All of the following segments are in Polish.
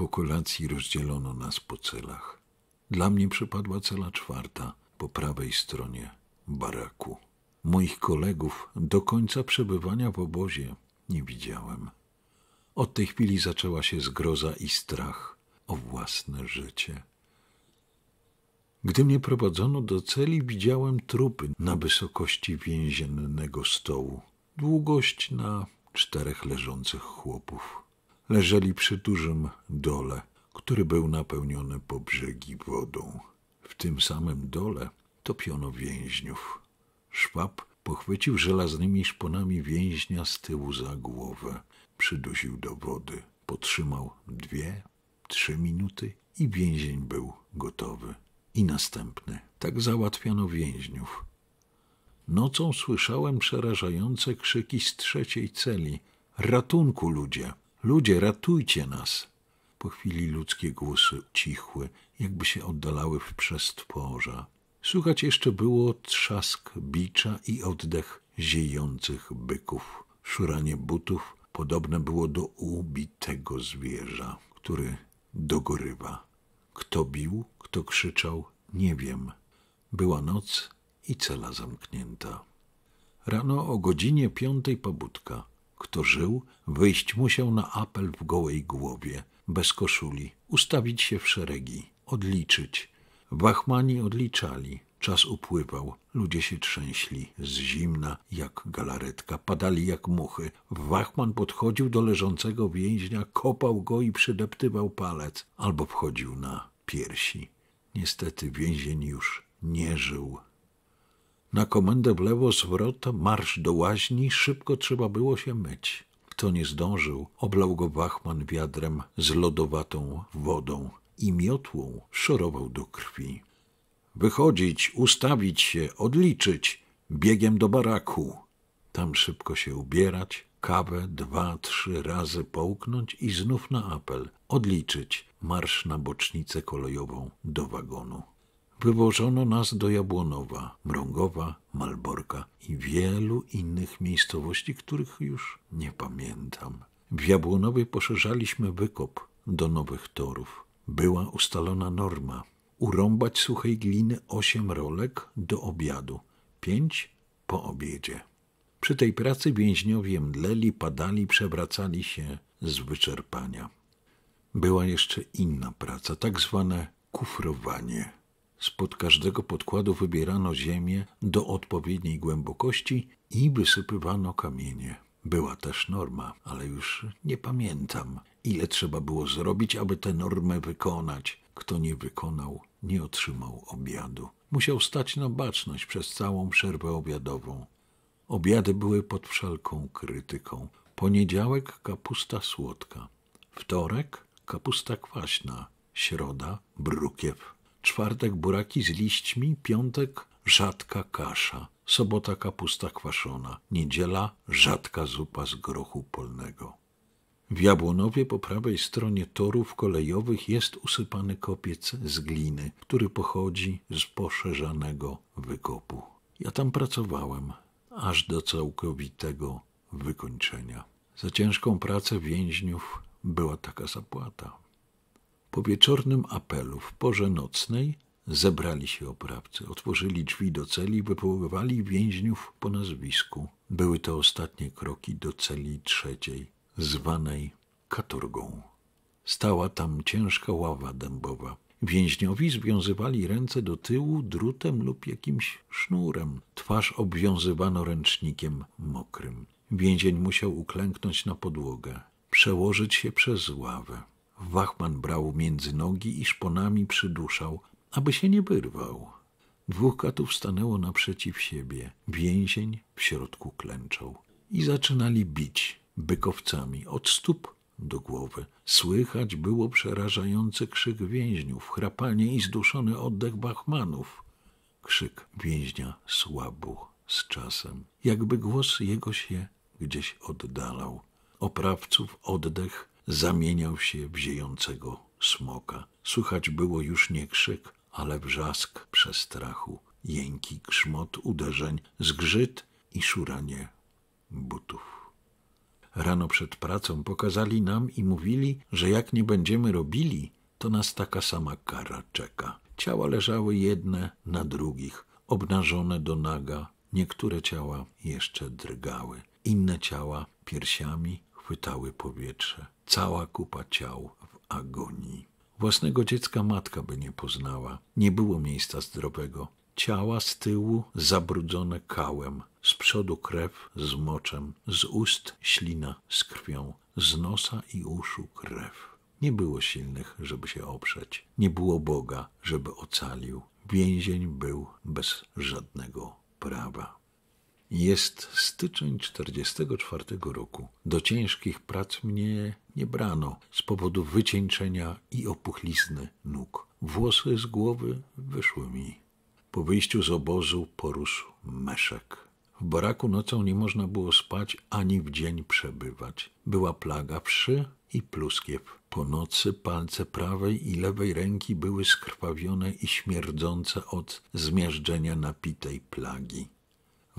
Po kolacji rozdzielono nas po celach. Dla mnie przypadła cela czwarta, po prawej stronie baraku. Moich kolegów do końca przebywania w obozie nie widziałem. Od tej chwili zaczęła się zgroza i strach o własne życie. Gdy mnie prowadzono do celi, widziałem trupy na wysokości więziennego stołu, długość na czterech leżących chłopów leżeli przy dużym dole, który był napełniony po brzegi wodą. W tym samym dole topiono więźniów. Szwab pochwycił żelaznymi szponami więźnia z tyłu za głowę, przydusił do wody. Potrzymał dwie, trzy minuty i więzień był gotowy. I następny. Tak załatwiano więźniów. Nocą słyszałem przerażające krzyki z trzeciej celi. Ratunku, ludzie! Ludzie, ratujcie nas! Po chwili ludzkie głosy cichły, jakby się oddalały w przestworza. Słuchać jeszcze było trzask bicza i oddech ziejących byków. Szuranie butów podobne było do ubitego zwierza, który dogorywa. Kto bił, kto krzyczał, nie wiem. Była noc i cela zamknięta. Rano o godzinie piątej pobudka. Kto żył, wyjść musiał na apel w gołej głowie, bez koszuli, ustawić się w szeregi, odliczyć. Wachmani odliczali, czas upływał, ludzie się trzęśli, z zimna jak galaretka, padali jak muchy. Wachman podchodził do leżącego więźnia, kopał go i przydeptywał palec, albo wchodził na piersi. Niestety więzień już nie żył. Na komendę w lewo zwrot, marsz do łaźni, szybko trzeba było się myć. Kto nie zdążył, oblał go wachman wiadrem z lodowatą wodą i miotłą szorował do krwi. Wychodzić, ustawić się, odliczyć, biegiem do baraku. Tam szybko się ubierać, kawę dwa, trzy razy połknąć i znów na apel, odliczyć, marsz na bocznicę kolejową do wagonu. Wywożono nas do Jabłonowa, Mrągowa, Malborka i wielu innych miejscowości, których już nie pamiętam. W Jabłonowie poszerzaliśmy wykop do nowych torów. Była ustalona norma urąbać suchej gliny osiem rolek do obiadu, pięć po obiedzie. Przy tej pracy więźniowie mdleli, padali, przewracali się z wyczerpania. Była jeszcze inna praca, tak zwane kufrowanie. Spod każdego podkładu wybierano ziemię do odpowiedniej głębokości i wysypywano kamienie. Była też norma, ale już nie pamiętam, ile trzeba było zrobić, aby tę normę wykonać. Kto nie wykonał, nie otrzymał obiadu. Musiał stać na baczność przez całą przerwę obiadową. Obiady były pod wszelką krytyką. Poniedziałek kapusta słodka, wtorek kapusta kwaśna, środa brukiew czwartek buraki z liśćmi, piątek rzadka kasza, sobota kapusta kwaszona, niedziela rzadka zupa z grochu polnego. W Jabłonowie po prawej stronie torów kolejowych jest usypany kopiec z gliny, który pochodzi z poszerzanego wykopu. Ja tam pracowałem aż do całkowitego wykończenia. Za ciężką pracę więźniów była taka zapłata. Po wieczornym apelu w porze nocnej zebrali się oprawcy, otworzyli drzwi do celi i wywoływali więźniów po nazwisku. Były to ostatnie kroki do celi trzeciej, zwanej katurgą. Stała tam ciężka ława dębowa. Więźniowi związywali ręce do tyłu drutem lub jakimś sznurem. Twarz obwiązywano ręcznikiem mokrym. Więzień musiał uklęknąć na podłogę, przełożyć się przez ławę. Wachman brał między nogi i szponami przyduszał, aby się nie wyrwał. Dwóch katów stanęło naprzeciw siebie. Więzień w środku klęczał. I zaczynali bić bykowcami od stóp do głowy. Słychać było przerażający krzyk więźniów, chrapanie i zduszony oddech Bachmanów. Krzyk więźnia słabł z czasem, jakby głos jego się gdzieś oddalał. Oprawców oddech zamieniał się w ziejącego smoka. Słychać było już nie krzyk, ale wrzask przestrachu, jęki, grzmot uderzeń, zgrzyt i szuranie butów. Rano przed pracą pokazali nam i mówili, że jak nie będziemy robili, to nas taka sama kara czeka. Ciała leżały jedne na drugich, obnażone do naga, niektóre ciała jeszcze drgały, inne ciała piersiami chwytały powietrze. Cała kupa ciał w agonii. Własnego dziecka matka by nie poznała. Nie było miejsca zdrowego. Ciała z tyłu zabrudzone kałem, z przodu krew z moczem, z ust ślina z krwią, z nosa i uszu krew. Nie było silnych, żeby się oprzeć. Nie było Boga, żeby ocalił. Więzień był bez żadnego prawa. Jest styczeń 44 roku. Do ciężkich prac mnie nie brano z powodu wycieńczenia i opuchlizny nóg. Włosy z głowy wyszły mi. Po wyjściu z obozu porósł meszek. W baraku nocą nie można było spać ani w dzień przebywać. Była plaga wszy i pluskiew. Po nocy palce prawej i lewej ręki były skrwawione i śmierdzące od zmiażdżenia napitej plagi.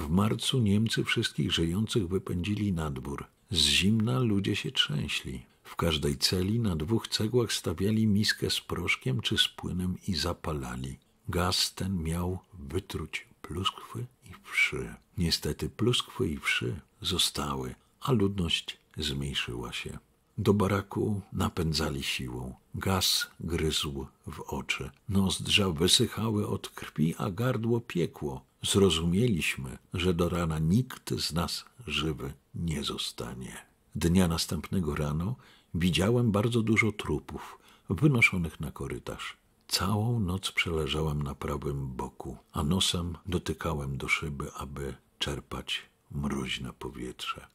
W marcu Niemcy wszystkich żyjących wypędzili na dwór. Z zimna ludzie się trzęśli. W każdej celi na dwóch cegłach stawiali miskę z proszkiem czy z płynem i zapalali. Gaz ten miał wytruć pluskwy i wszy. Niestety pluskwy i wszy zostały, a ludność zmniejszyła się. Do baraku napędzali siłą. Gaz gryzł w oczy. Nozdrza wysychały od krwi, a gardło piekło. Zrozumieliśmy, że do rana nikt z nas żywy nie zostanie. Dnia następnego rano widziałem bardzo dużo trupów wynoszonych na korytarz. Całą noc przeleżałem na prawym boku, a nosem dotykałem do szyby, aby czerpać mroźne powietrze.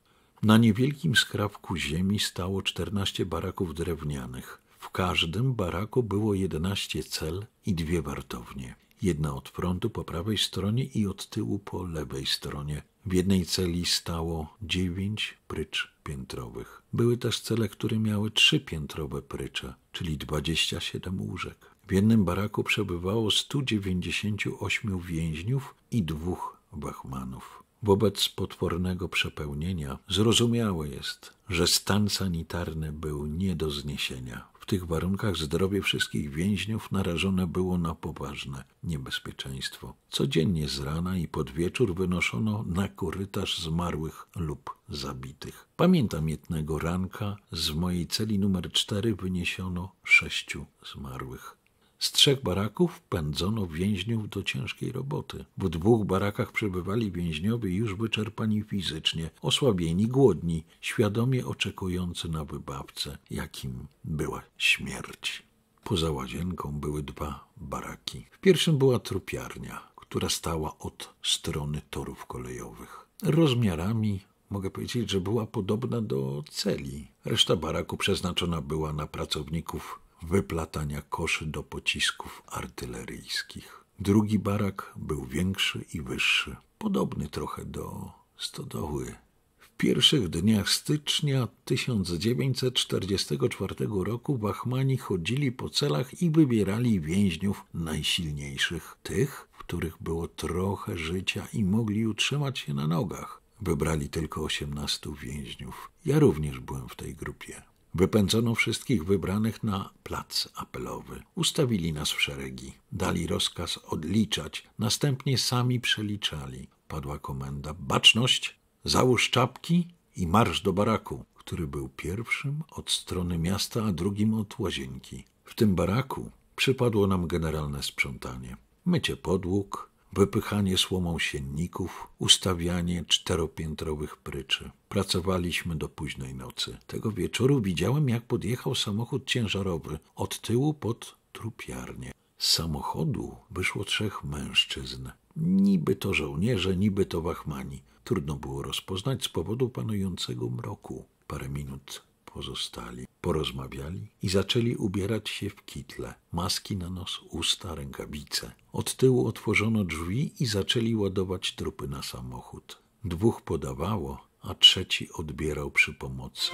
Na niewielkim skrawku ziemi stało czternaście baraków drewnianych. W każdym baraku było jedenaście cel i dwie wartownie. Jedna od frontu po prawej stronie i od tyłu po lewej stronie. W jednej celi stało dziewięć prycz piętrowych. Były też cele, które miały trzy piętrowe prycze, czyli dwadzieścia siedem łóżek. W jednym baraku przebywało 198 więźniów i dwóch wachmanów. Wobec potwornego przepełnienia zrozumiałe jest, że stan sanitarny był nie do zniesienia. W tych warunkach zdrowie wszystkich więźniów narażone było na poważne niebezpieczeństwo. Codziennie z rana i pod wieczór wynoszono na korytarz zmarłych lub zabitych. Pamiętam jednego ranka z mojej celi numer cztery wyniesiono sześciu zmarłych. Z trzech baraków pędzono więźniów do ciężkiej roboty. W dwóch barakach przebywali więźniowie już wyczerpani fizycznie, osłabieni, głodni, świadomie oczekujący na wybawcę, jakim była śmierć. Poza łazienką były dwa baraki. W pierwszym była trupiarnia, która stała od strony torów kolejowych. Rozmiarami mogę powiedzieć, że była podobna do celi. Reszta baraku przeznaczona była na pracowników wyplatania koszy do pocisków artyleryjskich. Drugi barak był większy i wyższy, podobny trochę do stodoły. W pierwszych dniach stycznia 1944 roku Wachmani chodzili po celach i wybierali więźniów najsilniejszych, tych, w których było trochę życia i mogli utrzymać się na nogach. Wybrali tylko 18 więźniów. Ja również byłem w tej grupie. Wypędzono wszystkich wybranych na plac apelowy. Ustawili nas w szeregi. Dali rozkaz odliczać. Następnie sami przeliczali. Padła komenda. Baczność, załóż czapki i marsz do baraku, który był pierwszym od strony miasta, a drugim od łazienki. W tym baraku przypadło nam generalne sprzątanie. Mycie podłóg, wypychanie słomą sienników, ustawianie czteropiętrowych pryczy. Pracowaliśmy do późnej nocy. Tego wieczoru widziałem, jak podjechał samochód ciężarowy od tyłu pod trupiarnię. Z samochodu wyszło trzech mężczyzn. Niby to żołnierze, niby to wachmani. Trudno było rozpoznać z powodu panującego mroku. Parę minut pozostali. Porozmawiali i zaczęli ubierać się w kitle, maski na nos, usta, rękawice. Od tyłu otworzono drzwi i zaczęli ładować trupy na samochód. Dwóch podawało, a trzeci odbierał przy pomocy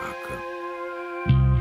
haka.